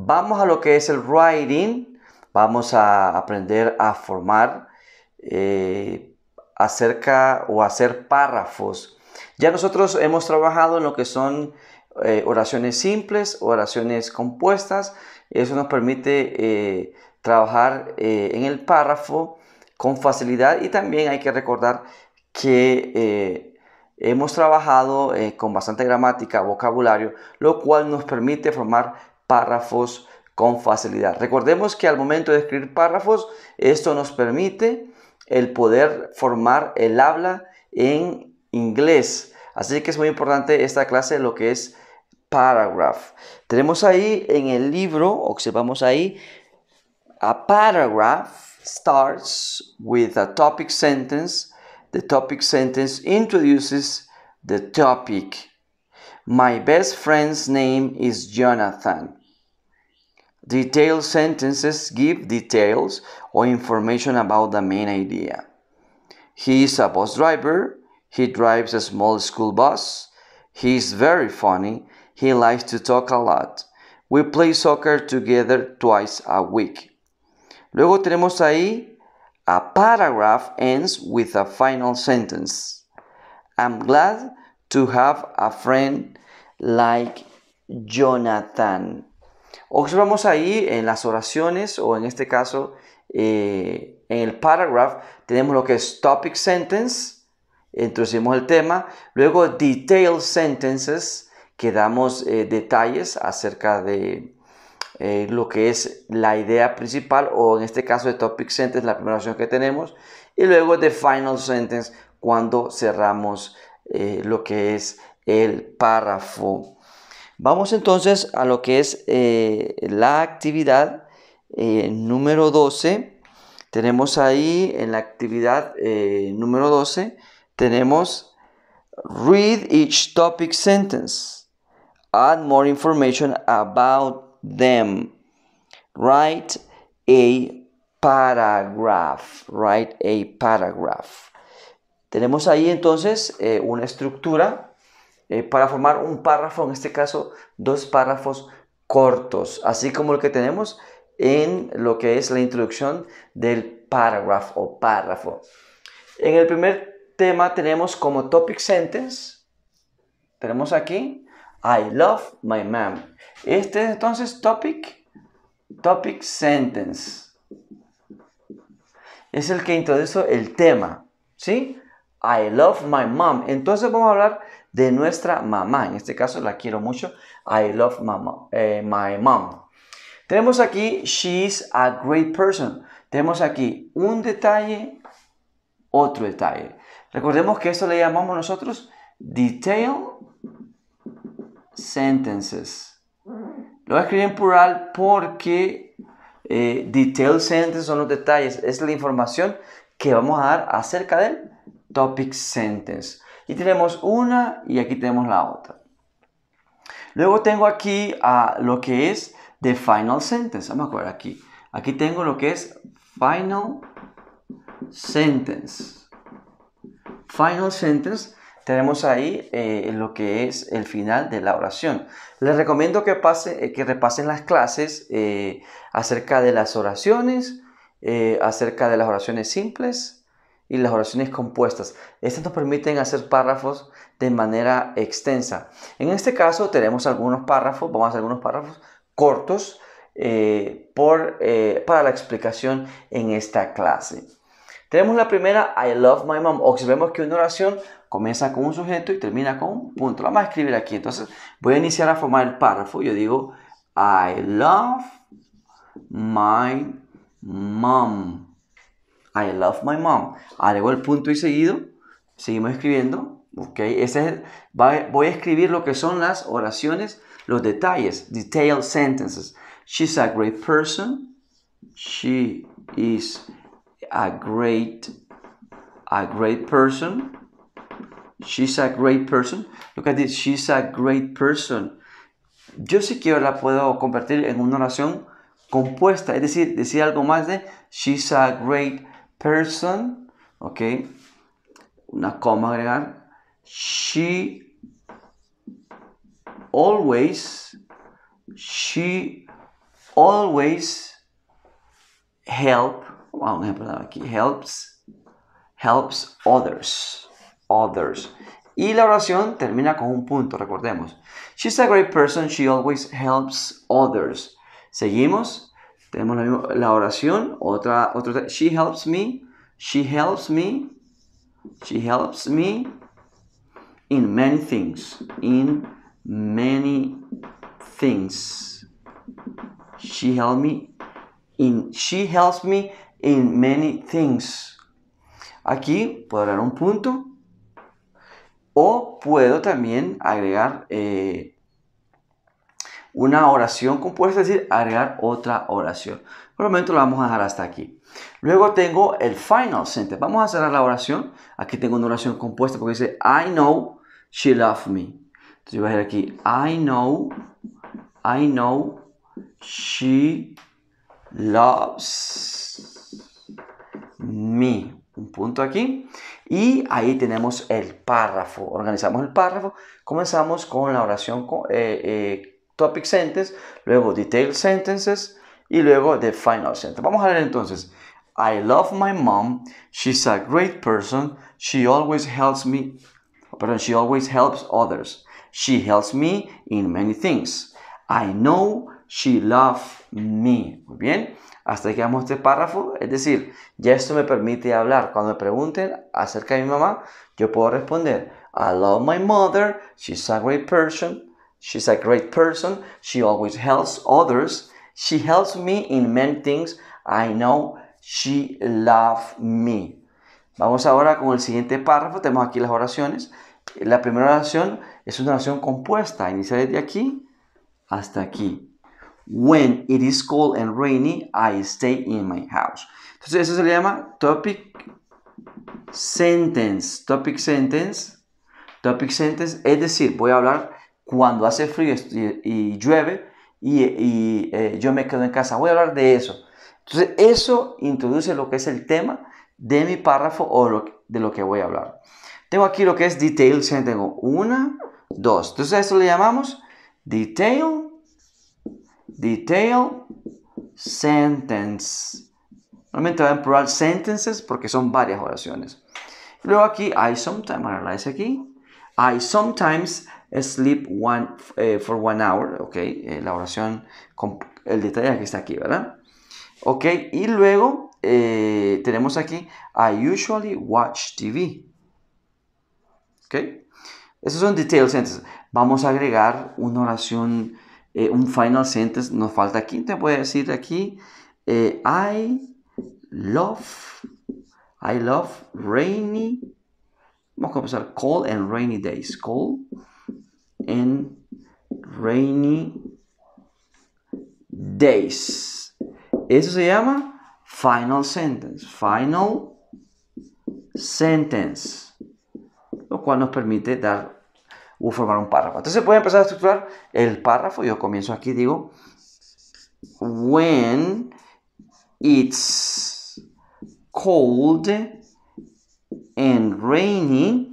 Vamos a lo que es el writing. Vamos a aprender a formar eh, acerca o hacer párrafos. Ya nosotros hemos trabajado en lo que son eh, oraciones simples, oraciones compuestas. Eso nos permite eh, trabajar en el párrafo con facilidad y también hay que recordar que hemos trabajado con bastante gramática, vocabulario, lo cual nos permite formar párrafos con facilidad. Recordemos que al momento de escribir párrafos, esto nos permite el poder formar el habla en inglés. Así que es muy importante esta clase de lo que es paragraph. Tenemos ahí en el libro, observamos ahí, a paragraph starts with a topic sentence. The topic sentence introduces the topic. My best friend's name is Jonathan. Detailed sentences give details or information about the main idea. He is a bus driver. He drives a small school bus. He is very funny. He likes to talk a lot. We play soccer together twice a week. Luego tenemos ahí a paragraph ends with a final sentence. I'm glad to have a friend like Jonathan. Observamos ahí en las oraciones o en este caso eh, en el paragraph tenemos lo que es topic sentence, introducimos el tema, luego detail sentences que damos eh, detalles acerca de eh, lo que es la idea principal o en este caso de topic sentence la primera oración que tenemos y luego de final sentence cuando cerramos lo que es el párrafo. Vamos entonces a lo que es eh, la actividad eh, número 12. Tenemos ahí en la actividad eh, número 12, tenemos read each topic sentence, add more information about them, write a paragraph, write a paragraph. Tenemos ahí entonces una estructura eh, para formar un párrafo, en este caso dos párrafos cortos, así como el que tenemos en lo que es la introducción del paragraph o párrafo. En el primer tema tenemos como topic sentence, tenemos aquí, I love my mom. Este es entonces topic, topic sentence. Es el que introduce el tema, ¿sí? I love my mom. Entonces vamos a hablar de nuestra mamá. En este caso la quiero mucho. I love eh, my mom. Tenemos aquí, she's a great person. Tenemos aquí un detalle, otro detalle. Recordemos que esto le llamamos nosotros detail sentences. Lo voy a escribir en plural porque eh, detail sentences son los detalles, es la información que vamos a dar acerca de él topic sentence. Y tenemos una y aquí tenemos la otra. Luego tengo aquí ah, lo que es the final sentence. Vamos a ver aquí. Aquí tengo lo que es final sentence. Final sentence. Tenemos ahí eh, lo que es el final de la oración. Les recomiendo que, pase, eh, que repasen las clases eh, acerca de las oraciones, acerca de las oraciones simples, y las oraciones compuestas. Estas nos permiten hacer párrafos de manera extensa. En este caso tenemos algunos párrafos, vamos a hacer algunos párrafos cortos eh, eh, para la explicación en esta clase. Tenemos la primera, I love my mom. Observemos que una oración comienza con un sujeto y termina con un punto. Vamos a escribir aquí. Entonces voy a iniciar a formar el párrafo. Yo digo, I love my mom. I love my mom. Alegó el punto y seguido. Seguimos escribiendo. Ok. Ese es voy a escribir lo que son las oraciones, los detalles, detailed sentences. She's a great person. She is a great, a great person. She's a great person. Look at this. She's a great person. Yo sí que la puedo convertir en una oración compuesta, es decir, decir algo más de She's a great person, ¿ok? Una coma agregar. She always, she always help, vamos a aquí, helps, helps others, others. Y la oración termina con un punto, recordemos. She's a great person, she always helps others. Seguimos. Tenemos la, oración, otra, otra, she helps me, she helps me, she helps me in many things, in many things. She helps me in, she helps me in many things. Aquí puedo dar un punto o puedo también agregar eh, una oración compuesta, es decir, agregar otra oración. Por el momento lo vamos a dejar hasta aquí. Luego tengo el final sentence. Vamos a cerrar la oración. Aquí tengo una oración compuesta porque dice, I know she loves me. Entonces yo voy a decir aquí, I know, I know she loves me. Un punto aquí. Y ahí tenemos el párrafo. Organizamos el párrafo. Comenzamos con la oración. Eh, eh, topic sentence, luego detailed sentences y luego the final sentence. Vamos a ver entonces. I love my mom. She's a great person. She always helps me. Perdón, she always helps others. She helps me in many things. I know she loves me. Muy bien. Hasta aquí vamos este párrafo. Es decir, ya esto me permite hablar. Cuando me pregunten acerca de mi mamá, yo puedo responder. I love my mother. She's a great person. She's a great person. She always helps others. She helps me in many things. I know she loves me. Vamos ahora con el siguiente párrafo. Tenemos aquí las oraciones. La primera oración es una oración compuesta. Inicia de aquí hasta aquí. When it is cold and rainy, I stay in my house. Entonces, eso se le llama topic sentence. Topic sentence. Topic sentence es decir, voy a hablar cuando hace frío y, llueve y, eh, yo me quedo en casa. Voy a hablar de eso. Entonces, eso introduce lo que es el tema de mi párrafo o de lo que voy a hablar. Tengo aquí lo que es detail, tengo una, dos. Entonces, a esto le llamamos detail, detail, sentence. Normalmente va en plural sentences porque son varias oraciones. Luego aquí, I sometimes, aquí. I sometimes sleep one, eh, for one hour, ok, eh, la oración, con el detalle que está aquí, ¿verdad? Ok, y luego eh, tenemos aquí, I usually watch TV, ok, esos son detail sentences, vamos a agregar una oración, un final sentence, nos falta aquí, te voy a decir aquí, I love, I love rainy Vamos a empezar, Cold and rainy days. Cold en rainy days. Eso se llama final sentence. Final sentence. Lo cual nos permite dar o formar un párrafo. Entonces puede empezar a estructurar el párrafo. Yo comienzo aquí, digo, when it's cold and rainy,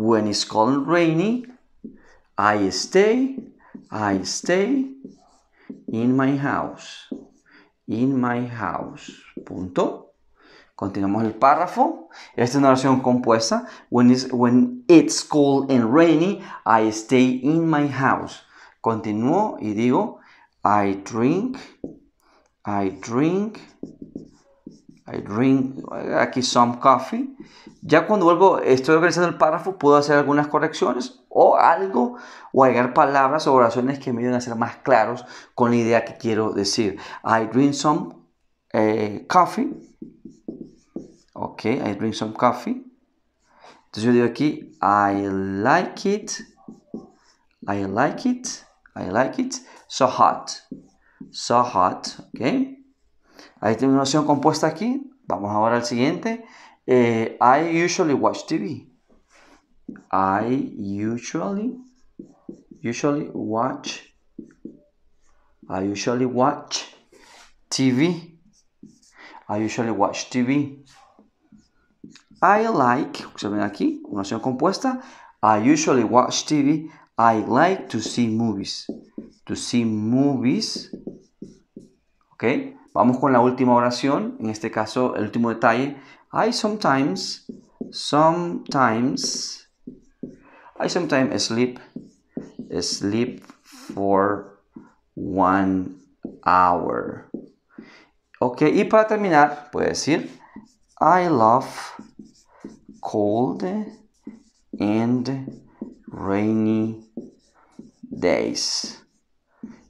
When it's cold and rainy, I stay, I stay in my house. In my house. Punto. Continuamos el párrafo. Esta es una oración compuesta. When it's, when it's cold and rainy, I stay in my house. Continúo y digo, I drink, I drink I drink, aquí some coffee. Ya cuando vuelvo, estoy organizando el párrafo, puedo hacer algunas correcciones o algo, o agregar palabras o oraciones que me ayuden a ser más claros con la idea que quiero decir. I drink some eh, coffee. Ok, I drink some coffee. Entonces yo digo aquí, I like it. I like it. I like it. So hot. So hot. Ok. Ahí tengo una opción compuesta aquí. Vamos ahora al siguiente. Eh, I usually watch TV. I usually usually watch I usually watch TV. I usually watch TV. I like, se ven aquí, una opción compuesta. I usually watch TV. I like to see movies. To see movies. Okay. Vamos con la última oración, en este caso el último detalle. I sometimes, sometimes, I sometimes sleep, sleep for one hour. Ok, y para terminar, puede decir, I love cold and rainy days.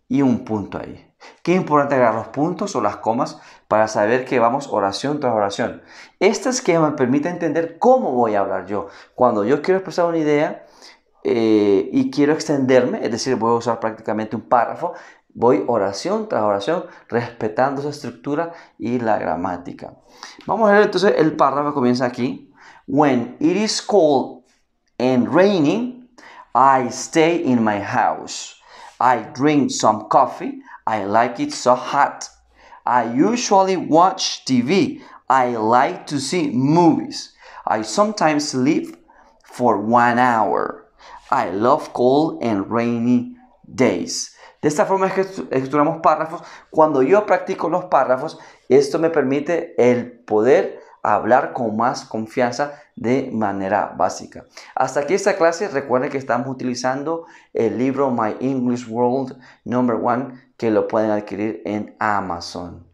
Y un punto ahí. Qué importante agarrar los puntos o las comas para saber que vamos oración tras oración. Este esquema me permite entender cómo voy a hablar yo. Cuando yo quiero expresar una idea eh, y quiero extenderme, es decir, voy a usar prácticamente un párrafo, voy oración tras oración respetando esa estructura y la gramática. Vamos a ver entonces el párrafo comienza aquí. When it is cold and raining, I stay in my house. I drink some coffee. I like it so hot. I usually watch TV. I like to see movies. I sometimes sleep for one hour. I love cold and rainy days. De esta forma es que estructuramos párrafos. Cuando yo practico los párrafos, esto me permite el poder hablar con más confianza de manera básica. Hasta aquí esta clase. Recuerden que estamos utilizando el libro My English World Number One que lo pueden adquirir en Amazon.